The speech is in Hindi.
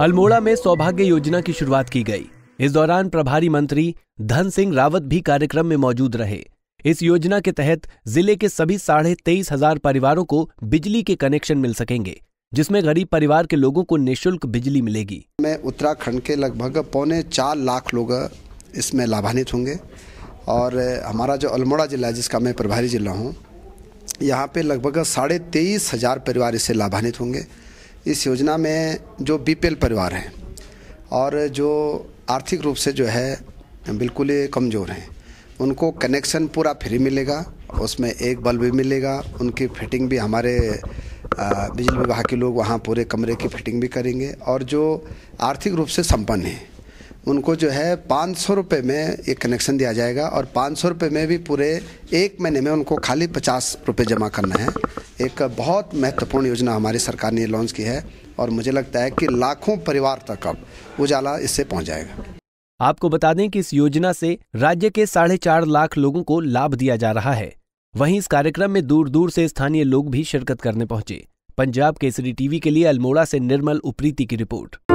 अल्मोड़ा में सौभाग्य योजना की शुरुआत की गई इस दौरान प्रभारी मंत्री धन सिंह रावत भी कार्यक्रम में मौजूद रहे इस योजना के तहत जिले के सभी साढ़े तेईस हजार परिवारों को बिजली के कनेक्शन मिल सकेंगे जिसमें गरीब परिवार के लोगों को निशुल्क बिजली मिलेगी मैं उत्तराखंड के लगभग पौने चार लाख लोग इसमें लाभान्वित होंगे और हमारा जो अल्मोड़ा जिला जिसका मैं प्रभारी जिला हूँ यहाँ पे लगभग साढ़े तेईस हजार परिवार इससे लाभान्वित होंगे इस योजना में जो बीपीएल परिवार हैं और जो आर्थिक रूप से जो है बिल्कुल ही कमज़ोर हैं उनको कनेक्शन पूरा फ्री मिलेगा उसमें एक बल्ब भी मिलेगा उनकी फिटिंग भी हमारे बिजली विभाग के लोग वहाँ पूरे कमरे की फिटिंग भी करेंगे और जो आर्थिक रूप से संपन्न हैं उनको जो है पाँच सौ रुपये में एक कनेक्शन दिया जाएगा और पाँच सौ रुपये में भी पूरे एक महीने में उनको खाली पचास रुपये जमा करना है एक बहुत महत्वपूर्ण योजना हमारी सरकार ने लॉन्च की है और मुझे लगता है कि लाखों परिवार तक अब उजाला इससे पहुंच जाएगा आपको बता दें कि इस योजना से राज्य के साढ़े चार लाख लोगों को लाभ दिया जा रहा है वहीं इस कार्यक्रम में दूर दूर से स्थानीय लोग भी शिरकत करने पहुंचे पंजाब केसरी टीवी के लिए अल्मोड़ा से निर्मल उप्रीति की रिपोर्ट